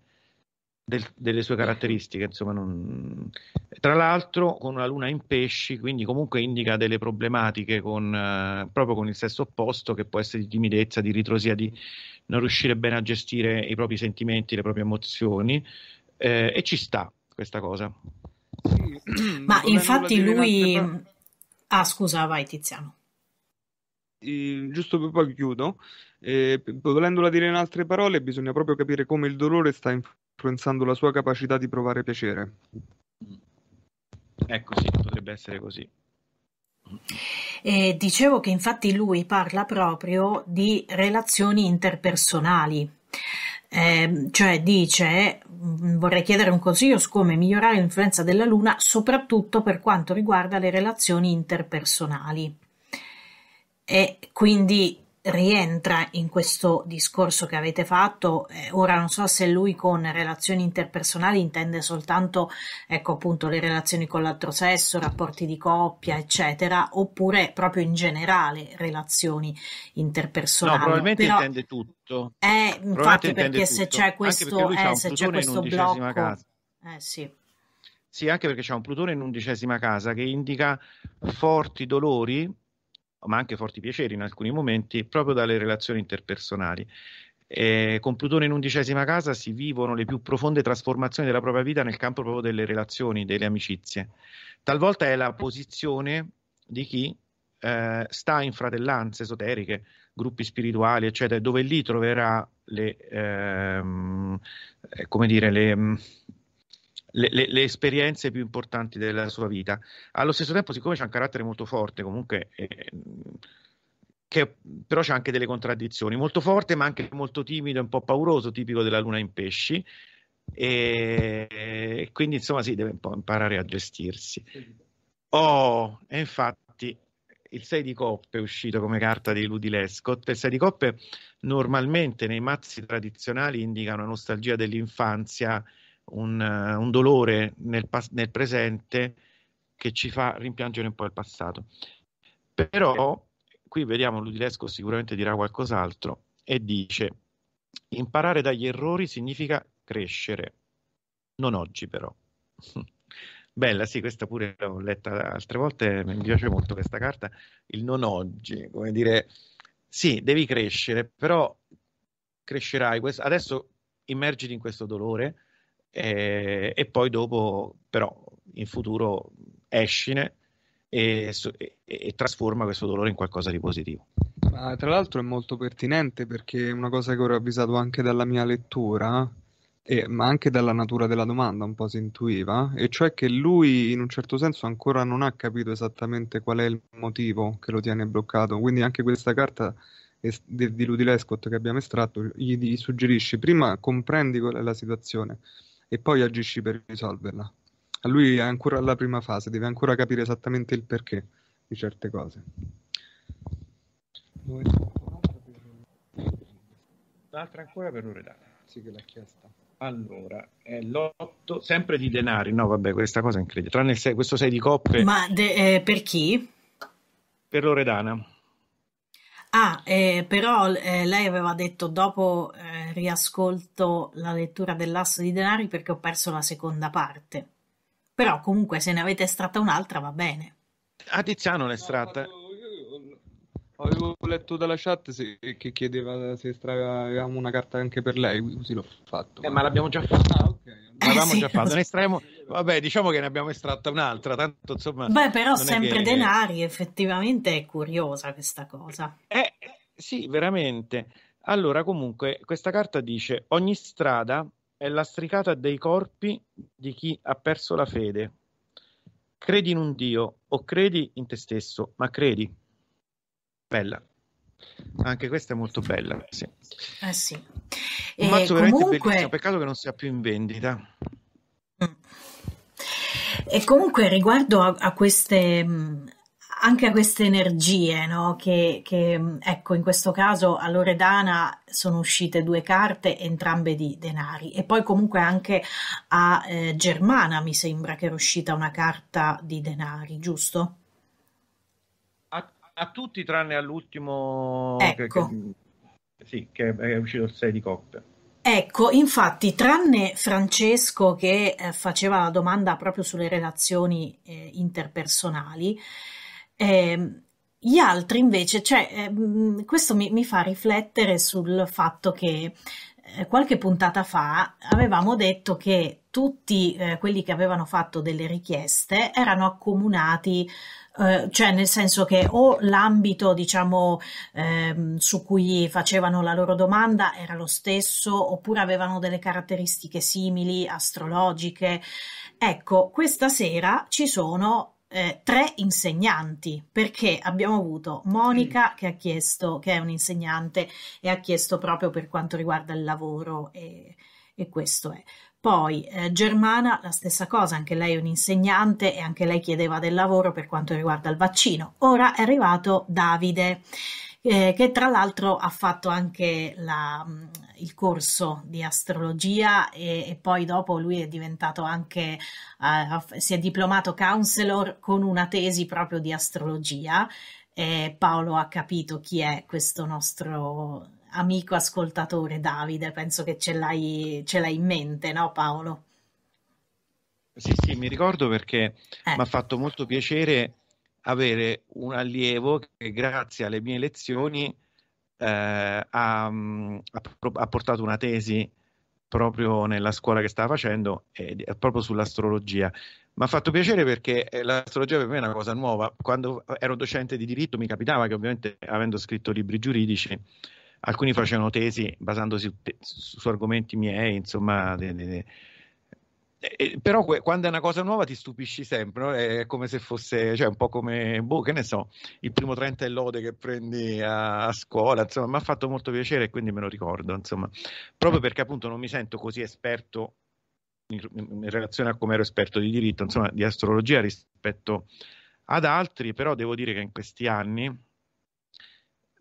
del, delle sue caratteristiche. Insomma, non... Tra l'altro con una luna in pesci, quindi comunque indica delle problematiche con, eh, proprio con il sesso opposto, che può essere di timidezza, di ritrosia, di, non riuscire bene a gestire i propri sentimenti, le proprie emozioni eh, e ci sta questa cosa. Sì, ma infatti lui... Ah scusa, vai Tiziano. Eh, giusto per poi chiudo, eh, volendola dire in altre parole, bisogna proprio capire come il dolore sta influenzando la sua capacità di provare piacere. Ecco, sì, potrebbe essere così. E dicevo che infatti lui parla proprio di relazioni interpersonali. Eh, cioè dice mm, vorrei chiedere un consiglio su come migliorare l'influenza della luna soprattutto per quanto riguarda le relazioni interpersonali e quindi rientra in questo discorso che avete fatto. Eh, ora non so se lui con relazioni interpersonali intende soltanto ecco, appunto, le relazioni con l'altro sesso, rapporti di coppia, eccetera, oppure proprio in generale relazioni interpersonali. No, probabilmente Però, intende tutto. Eh, infatti, perché se tutto. c'è questo, eh, se c'è questo blocco, casa. eh sì. Sì, anche perché c'è un Plutone in undicesima casa che indica forti dolori ma anche forti piaceri in alcuni momenti, proprio dalle relazioni interpersonali. Eh, con Plutone in undicesima casa si vivono le più profonde trasformazioni della propria vita nel campo proprio delle relazioni, delle amicizie. Talvolta è la posizione di chi eh, sta in fratellanze esoteriche, gruppi spirituali, eccetera, dove lì troverà le, ehm, eh, come dire, le, le, le, le, esperienze più importanti della sua vita. Allo stesso tempo, siccome c'è un carattere molto forte, comunque, eh, che, però c'è anche delle contraddizioni, molto forte ma anche molto timido, e un po' pauroso, tipico della luna in pesci. E quindi insomma si deve un po' imparare a gestirsi. Oh, e infatti il 6 di coppe è uscito come carta di Ludi Lescott. Il 6 di coppe normalmente nei mazzi tradizionali indica una nostalgia dell'infanzia un, eh, un dolore nel, nel, presente che ci fa rimpiangere un po' il passato. Però qui vediamo Ludilesco sicuramente dirà qualcos'altro e dice imparare dagli errori significa crescere, non oggi però. Bella, sì, questa pure l'ho letta altre volte, mi piace molto questa carta, il non oggi, come dire, sì, devi crescere, però crescerai, adesso immergiti in questo dolore, eh, e poi dopo però in futuro escine e, e, e, trasforma questo dolore in qualcosa di positivo. Ma, tra l'altro è molto pertinente perché una cosa che ho avvisato anche dalla mia lettura, eh, ma anche dalla natura della domanda un po' si intuiva, e cioè che lui in un certo senso ancora non ha capito esattamente qual è il motivo che lo tiene bloccato, quindi anche questa carta di Ludi Lescott che abbiamo estratto gli, gli suggerisce prima comprendi qual è la situazione, e poi agisci per risolverla. A lui è ancora alla prima fase, deve ancora capire esattamente il perché di certe cose. L'altra ancora per un redato. Sì, che l'ha chiesta. Allora, è l'otto, sempre di denari. No, vabbè, questa cosa è incredibile. Tranne sei, questo 6 di coppe. Ma de- eh, per chi? Per Loredana. Ah, eh, però eh, lei aveva detto dopo eh, riascolto la lettura dell'asso di denari perché ho perso la seconda parte. Però comunque se ne avete estratta un'altra va bene. A Tiziano l'ha estratta. No, avevo letto dalla chat se, che chiedeva se estraevamo una carta anche per lei, così l'ho fatto. Eh, ma l'abbiamo già ah, fatta. Ah, okay. Eh, L'avevamo sì. già fatta, ne estraiamo, vabbè, diciamo che ne abbiamo estratta un'altra, tanto insomma... Beh, però sempre che... denari, effettivamente è curiosa questa cosa. Eh, sì, veramente. Allora, comunque, questa carta dice ogni strada è lastricata dei corpi di chi ha perso la fede. Credi in un Dio o credi in te stesso, ma credi. Bella. Anche questa è molto bella. Sì. Eh sì. Un mazzo eh, veramente comunque... bellissimo, peccato che non sia più in vendita. Mm. E comunque riguardo a, a queste mm, anche a queste energie, no? che, che, mm, ecco in questo caso a Loredana sono uscite due carte, entrambe di denari, e poi comunque anche a eh, Germana mi sembra che era uscita una carta di denari, giusto? A, a tutti tranne all'ultimo ecco. che, che, ecco. sì, che è uscito il 6 di coppe. Ecco, infatti, tranne Francesco che eh, faceva la domanda proprio sulle relazioni eh, interpersonali, eh, gli altri invece, cioè, ehm, questo mi, mi, fa riflettere sul fatto che eh, qualche puntata fa avevamo detto che tutti eh, quelli che avevano fatto delle richieste erano accomunati eh, cioè nel senso che o l'ambito diciamo ehm, su cui facevano la loro domanda era lo stesso oppure avevano delle caratteristiche simili astrologiche ecco questa sera ci sono eh, tre insegnanti, perché abbiamo avuto Monica mm. che ha chiesto, che è un'insegnante, e ha chiesto proprio per quanto riguarda il lavoro e, e questo è. Poi eh, Germana, la stessa cosa, anche lei è un'insegnante e anche lei chiedeva del lavoro per quanto riguarda il vaccino. Ora è arrivato Davide, eh, che tra l'altro ha fatto anche la, mm, il corso di astrologia e, e, poi dopo lui è diventato anche, eh, si è diplomato counselor con una tesi proprio di astrologia. Paolo ha capito chi è questo nostro amico ascoltatore Davide, penso che ce l'hai, ce l'hai in mente, no Paolo? Sì, sì, mi ricordo perché eh. mi ha fatto molto piacere avere un allievo che grazie alle mie lezioni eh, ha, mm, ha, portato una tesi proprio nella scuola che stava facendo, eh, proprio sull'astrologia. Mi ha fatto piacere perché eh, l'astrologia per me è una cosa nuova. Quando ero docente di diritto mi capitava che ovviamente avendo scritto libri giuridici alcuni facevano tesi basandosi su, su argomenti miei, insomma, de, de, de. E, però que, quando è una cosa nuova ti stupisci sempre, no? è come se fosse, cioè un po' come, boh, che ne so, il primo 30 e lode che prendi a, a scuola, insomma, mi ha fatto molto piacere e quindi me lo ricordo, insomma, proprio perché appunto non mi sento così esperto in, in relazione a come ero esperto di diritto, insomma, di astrologia rispetto ad altri, però devo dire che in questi anni,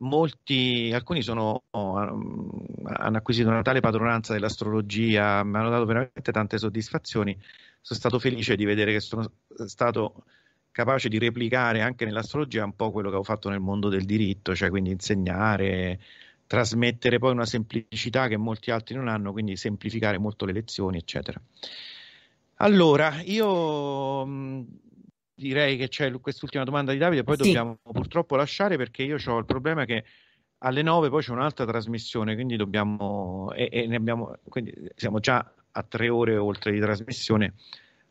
molti, alcuni sono, eh, hanno acquisito una tale padronanza dell'astrologia, mi hanno dato veramente tante soddisfazioni. Sono stato felice di vedere che sono stato capace di replicare anche nell'astrologia un po' quello che ho fatto nel mondo del diritto, cioè quindi insegnare, trasmettere poi una semplicità che molti altri non hanno, quindi semplificare molto le lezioni, eccetera. Allora, io direi che c'è quest'ultima domanda di Davide, poi sì. dobbiamo purtroppo lasciare perché io ho il problema che alle 9 poi c'è un'altra trasmissione, quindi dobbiamo e, e ne abbiamo quindi siamo già a tre ore oltre di trasmissione,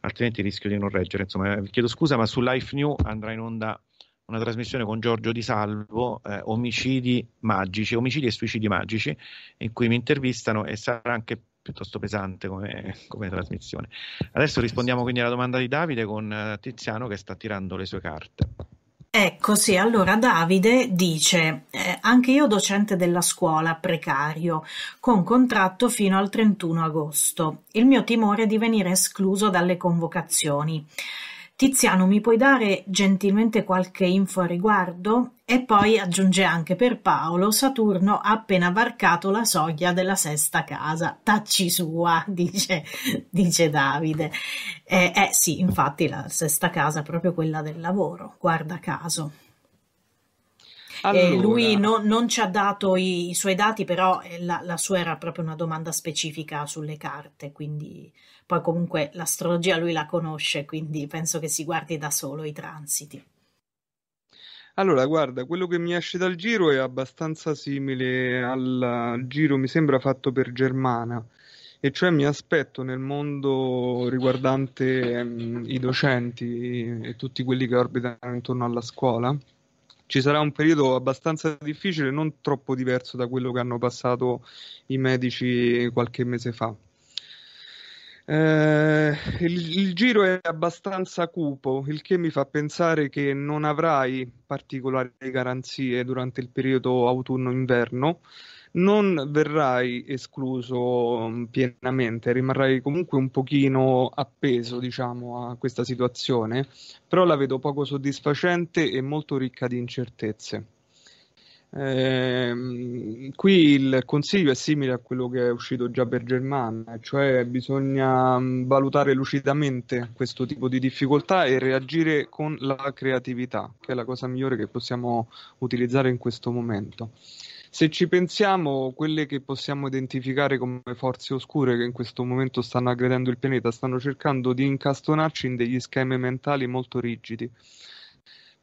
altrimenti rischio di non reggere. Insomma, vi eh, chiedo scusa, ma su Life New andrà in onda una trasmissione con Giorgio Di Salvo, eh, omicidi magici, omicidi e suicidi magici, in cui mi intervistano e sarà anche piuttosto pesante come, come, trasmissione. Adesso rispondiamo quindi alla domanda di Davide con eh, Tiziano che sta tirando le sue carte. Ecco sì, allora Davide dice, eh, anche io docente della scuola, precario, con contratto fino al 31 agosto. Il mio timore è di venire escluso dalle convocazioni. Tiziano, mi puoi dare gentilmente qualche info a riguardo? E poi aggiunge anche per Paolo, Saturno ha appena varcato la soglia della sesta casa. Tacci sua, dice, dice Davide. Eh, eh sì, infatti la sesta casa è proprio quella del lavoro, guarda caso. Allora. Eh, lui no, non ci ha dato i, i suoi dati, però eh, la, la, sua era proprio una domanda specifica sulle carte, quindi poi comunque l'astrologia lui la conosce, quindi penso che si guardi da solo i transiti. Allora, guarda, quello che mi esce dal giro è abbastanza simile al giro, mi sembra, fatto per Germana e cioè mi aspetto nel mondo riguardante mh, mm, i docenti e tutti quelli che orbitano intorno alla scuola ci sarà un periodo abbastanza difficile, non troppo diverso da quello che hanno passato i medici qualche mese fa. Eh, il, il, giro è abbastanza cupo, il che mi fa pensare che non avrai particolari garanzie durante il periodo autunno-inverno non verrai escluso mm, pienamente, rimarrai comunque un pochino appeso, diciamo, a questa situazione, però la vedo poco soddisfacente e molto ricca di incertezze. Eh, qui il consiglio è simile a quello che è uscito già per Germania, cioè bisogna mm, valutare lucidamente questo tipo di difficoltà e reagire con la creatività, che è la cosa migliore che possiamo utilizzare in questo momento. Se ci pensiamo, quelle che possiamo identificare come forze oscure che in questo momento stanno aggredendo il pianeta, stanno cercando di incastonarci in degli schemi mentali molto rigidi.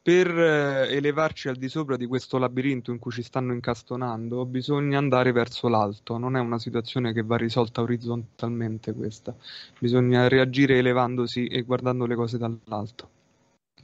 Per eh, elevarci al di sopra di questo labirinto in cui ci stanno incastonando, bisogna andare verso l'alto, non è una situazione che va risolta orizzontalmente questa, bisogna reagire elevandosi e guardando le cose dall'alto.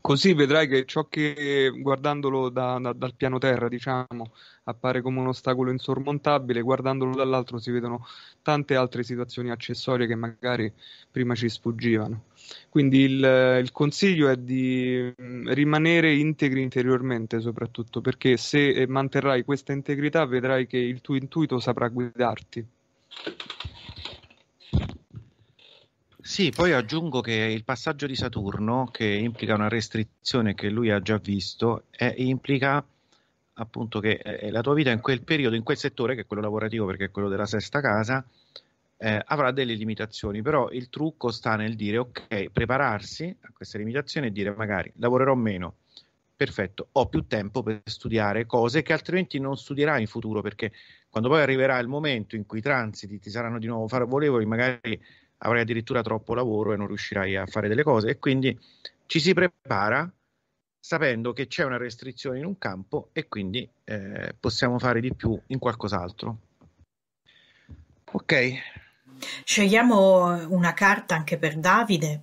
Così vedrai che ciò che guardandolo da, da, dal piano terra, diciamo, appare come un ostacolo insormontabile, guardandolo dall'altro si vedono tante altre situazioni accessorie che magari prima ci sfuggivano. Quindi il, il consiglio è di mm, rimanere integri interiormente, soprattutto perché se eh, manterrai questa integrità vedrai che il tuo intuito saprà guidarti. Sì, poi aggiungo che il passaggio di Saturno, che implica una restrizione che lui ha già visto, è, implica appunto che eh, eh, la tua vita in quel periodo, in quel settore, che è quello lavorativo perché è quello della sesta casa, eh, avrà delle limitazioni, però il trucco sta nel dire ok, prepararsi a queste limitazioni e dire magari lavorerò meno, perfetto, ho più tempo per studiare cose che altrimenti non studierai in futuro perché quando poi arriverà il momento in cui i transiti ti saranno di nuovo favorevoli, magari avrai addirittura troppo lavoro e non riuscirai a fare delle cose e quindi ci si prepara sapendo che c'è una restrizione in un campo e quindi eh, possiamo fare di più in qualcos'altro. Ok. Scegliamo una carta anche per Davide,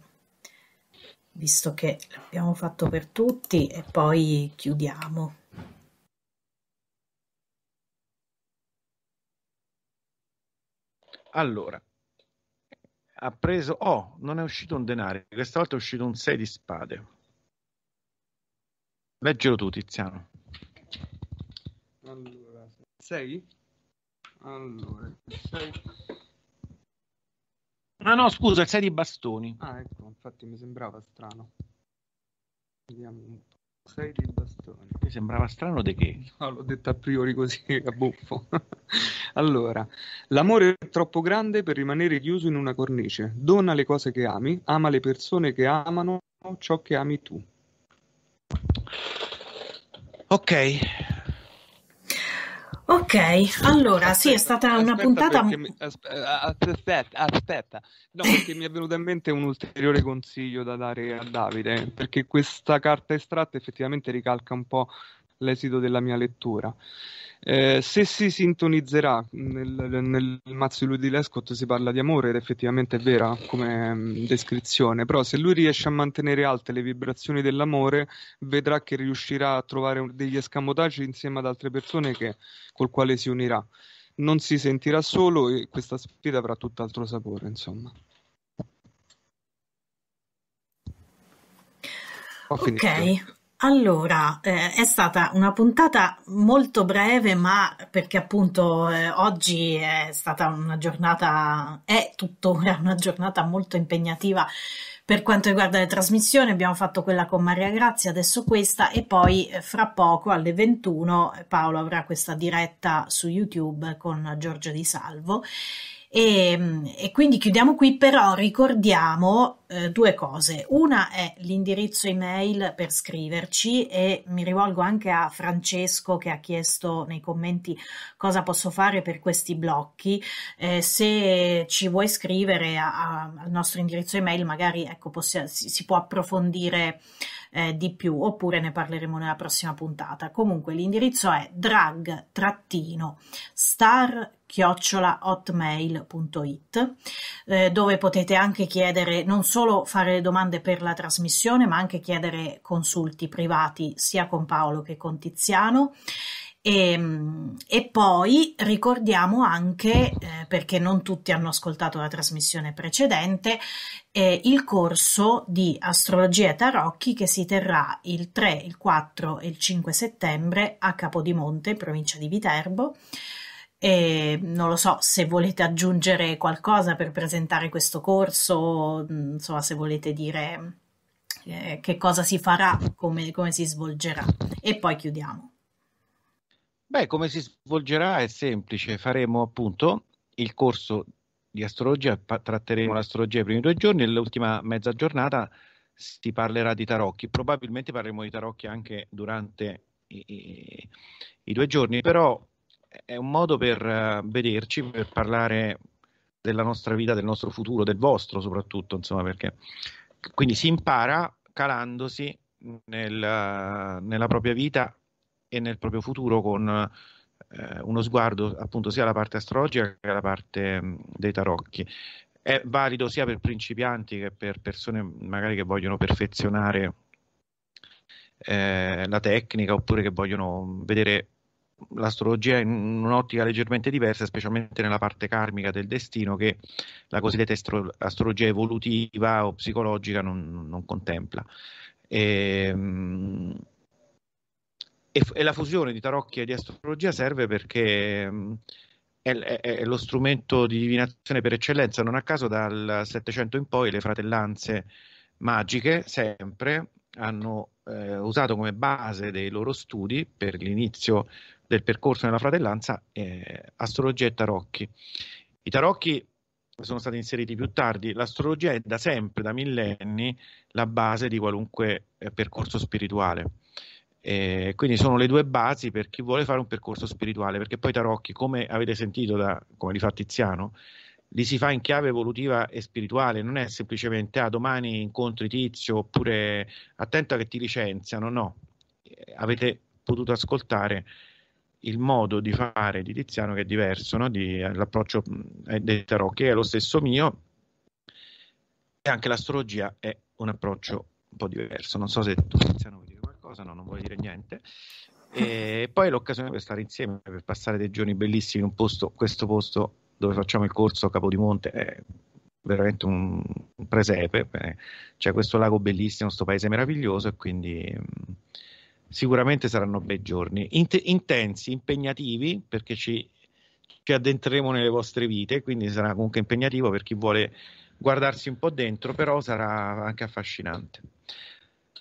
visto che l'abbiamo fatto per tutti e poi chiudiamo. Allora, ha preso, oh, non è uscito un denaro, questa volta è uscito un 6 di spade. Leggelo tu, Tiziano. Allora, 6? Allora, 6. Ah no, scusa, il 6 di bastoni. Ah, ecco, infatti mi sembrava strano. Vediamo un po'. Sei di bastoni. Ti sembrava strano di che? No, l'ho detto a priori così, a buffo. allora, l'amore è troppo grande per rimanere chiuso in una cornice. Dona le cose che ami, ama le persone che amano ciò che ami tu. Ok, Ok, allora aspetta, sì, è stata una puntata. aspetta, eh, aspetta, aspetta, no, perché mi è venuto in mente un ulteriore consiglio da dare a Davide, perché questa carta estratta effettivamente ricalca un po' l'esito della mia lettura. Eh, se si sintonizzerà nel, nel mazzo di Lescott si parla di amore ed effettivamente è vera come mm, descrizione, però se lui riesce a mantenere alte le vibrazioni dell'amore vedrà che riuscirà a trovare degli escamotaggi insieme ad altre persone che, col quale si unirà. Non si sentirà solo e questa sfida avrà tutt'altro sapore, insomma. Ho ok, finito. Allora, eh, è stata una puntata molto breve, ma perché appunto eh, oggi è stata una giornata, è tuttora una giornata molto impegnativa per quanto riguarda le trasmissioni. Abbiamo fatto quella con Maria Grazia, adesso questa e poi eh, fra poco alle 21 Paolo avrà questa diretta su YouTube con Giorgio Di Salvo e, ehm, e, quindi chiudiamo qui, però ricordiamo eh, due cose. Una è l'indirizzo email per scriverci e mi rivolgo anche a Francesco che ha chiesto nei commenti cosa posso fare per questi blocchi. Eh, se ci vuoi scrivere a, a, al nostro indirizzo email magari ecco, possi- si, si può approfondire eh, di più, oppure ne parleremo nella prossima puntata. Comunque l'indirizzo è drag-star chiocciolahotmail.it eh, dove potete anche chiedere non solo fare le domande per la trasmissione ma anche chiedere consulti privati sia con Paolo che con Tiziano e, ehm, e, poi ricordiamo anche, eh, perché non tutti hanno ascoltato la trasmissione precedente, eh, il corso di astrologia e tarocchi che si terrà il 3, il 4 e il 5 settembre a Capodimonte, provincia di Viterbo. E ehm, non lo so se volete aggiungere qualcosa per presentare questo corso, mm, insomma, se volete dire eh, che cosa si farà, come, come si svolgerà. E poi chiudiamo. Beh, come si svolgerà è semplice, faremo appunto il corso di astrologia, tratteremo l'astrologia i primi due giorni e l'ultima mezza giornata si parlerà di tarocchi, probabilmente parleremo di tarocchi anche durante i, i, i due giorni, però è un modo per uh, vederci, per parlare della nostra vita, del nostro futuro, del vostro soprattutto, insomma, perché quindi si impara calandosi nel, nella propria vita e nel proprio futuro con eh, uno sguardo appunto sia alla parte astrologica che alla parte mh, mm, dei tarocchi. È valido sia per principianti che per persone magari che vogliono perfezionare eh, la tecnica oppure che vogliono mm, vedere l'astrologia in un'ottica leggermente diversa, specialmente nella parte karmica del destino che la cosiddetta astro- astrologia evolutiva o psicologica non, non contempla. E, ehm, mh, e, e la fusione di tarocchi e di astrologia serve perché mm, è, è, è, lo strumento di divinazione per eccellenza. Non a caso dal Settecento in poi le fratellanze magiche sempre hanno eh, usato come base dei loro studi per l'inizio del percorso nella fratellanza eh, astrologia e tarocchi. I tarocchi sono stati inseriti più tardi, l'astrologia è da sempre, da millenni, la base di qualunque eh, percorso spirituale. Eh, quindi sono le due basi per chi vuole fare un percorso spirituale, perché poi tarocchi, come avete sentito da, come li fa Tiziano, li si fa in chiave evolutiva e spirituale, non è semplicemente ah, domani incontri Tizio oppure attenta che ti licenziano, no. Eh, avete potuto ascoltare il modo di fare di Tiziano che è diverso, no? di, eh, l'approccio mm, eh, dei tarocchi è lo stesso mio e anche l'astrologia è un approccio un po' diverso. Non so se tu Tiziano qualcosa, no, non voglio dire niente. E poi l'occasione per stare insieme, per passare dei giorni bellissimi in un posto, questo posto dove facciamo il corso a Capodimonte è veramente un, presepe, eh. c'è questo lago bellissimo, questo paese meraviglioso e quindi mm, sicuramente saranno bei giorni, Int- intensi, impegnativi perché ci, ci addentreremo nelle vostre vite, quindi sarà comunque impegnativo per chi vuole guardarsi un po' dentro, però sarà anche affascinante.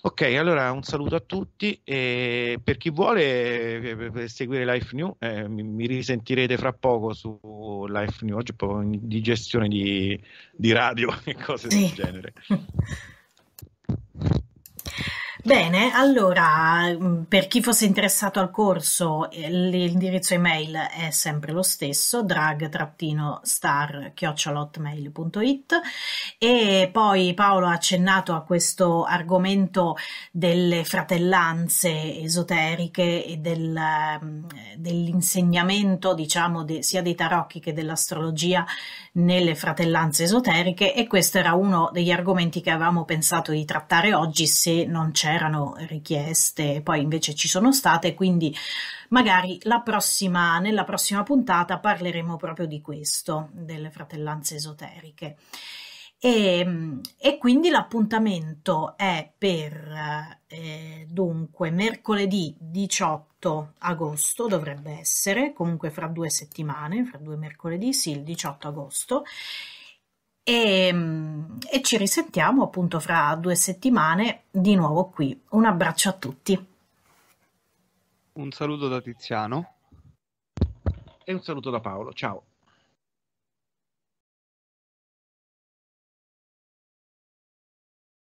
Ok, allora un saluto a tutti e per chi vuole eh, seguire Life New eh, mi risentirete fra poco su Life New, oggi è proprio in digestione di, di radio e cose sì. del genere. Bene, allora mm, per chi fosse interessato al corso eh, l'indirizzo email è sempre lo stesso drag-star-hotmail.it e poi Paolo ha accennato a questo argomento delle fratellanze esoteriche e del, mm, dell'insegnamento diciamo de, sia dei tarocchi che dell'astrologia nelle fratellanze esoteriche e questo era uno degli argomenti che avevamo pensato di trattare oggi se non c'è erano richieste, poi invece ci sono state, quindi magari la prossima, nella prossima puntata parleremo proprio di questo, delle fratellanze esoteriche. E, ehm, e, quindi l'appuntamento è per eh, dunque mercoledì 18 agosto dovrebbe essere comunque fra due settimane fra due mercoledì sì il 18 agosto e, ehm, e ci risentiamo appunto fra due settimane di nuovo qui. Un abbraccio a tutti. Un saluto da Tiziano. E un saluto da Paolo. Ciao.